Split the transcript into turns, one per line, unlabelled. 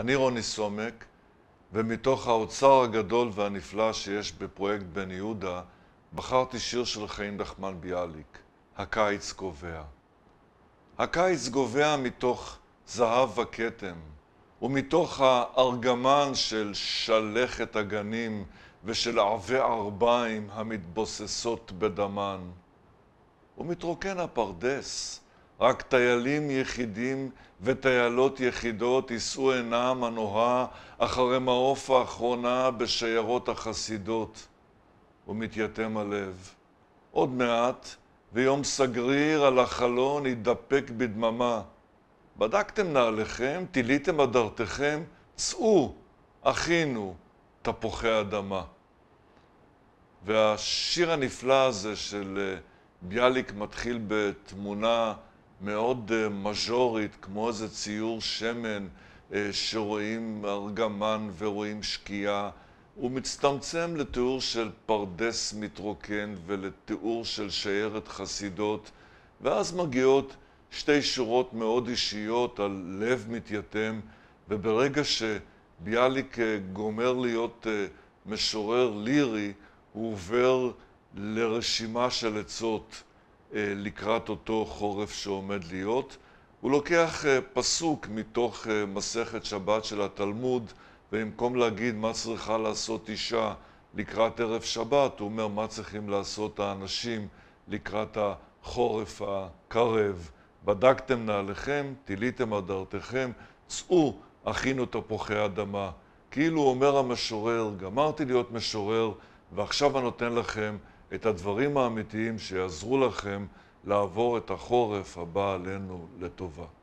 אני רוני סומק, ומתוך האוצר הגדול והנפלא שיש בפרויקט בן יהודה, בחרתי שיר של חיים נחמן ביאליק, "הקיץ גובע". הקיץ גובע מתוך זהב וכתם, ומתוך הארגמן של שלכת הגנים ושל עבי ערביים המתבוססות בדמן. ומתרוקן הפרדס, רק טיילים יחידים וטיילות יחידות יישאו עינם הנוהה אחרי מעוף האחרונה בשיירות החסידות. ומתייתם הלב. עוד מעט, ויום סגריר על החלון ידפק בדממה. בדקתם נעליכם, טיליתם אדרתכם, צאו, אחינו, תפוחי אדמה. והשיר הנפלא הזה של אה, ביאליק מתחיל בתמונה מאוד אה, מז'ורית, כמו איזה ציור שמן אה, שרואים ארגמן ורואים שקיעה. הוא מצטמצם לתיאור של פרדס מתרוקן ולתיאור של שיירת חסידות, ואז מגיעות שתי שורות מאוד אישיות על לב מתייתם, וברגע שביאליק אה, גומר להיות משורר לירי, הוא עובר לרשימה של עצות. אה, לקראת אותו חורף שעומד להיות. הוא לוקח אה, פסוק מתוך אה, מסכת שבת של התלמוד, ובמקום להגיד מה צריכה לעשות אישה לקראת ערב שבת, הוא אומר מה צריכים לעשות האנשים לקראת החורף הקרב. בדקתם נעליכם, טיליתם אדרתכם, צאו, הכינו תפוחי אדמה. כאילו אומר המשורר, גמרתי להיות משורר, ועכשיו אני נותן לכם את הדברים האמיתיים שיעזרו לכם לעבור את החורף הבא עלינו לטובה.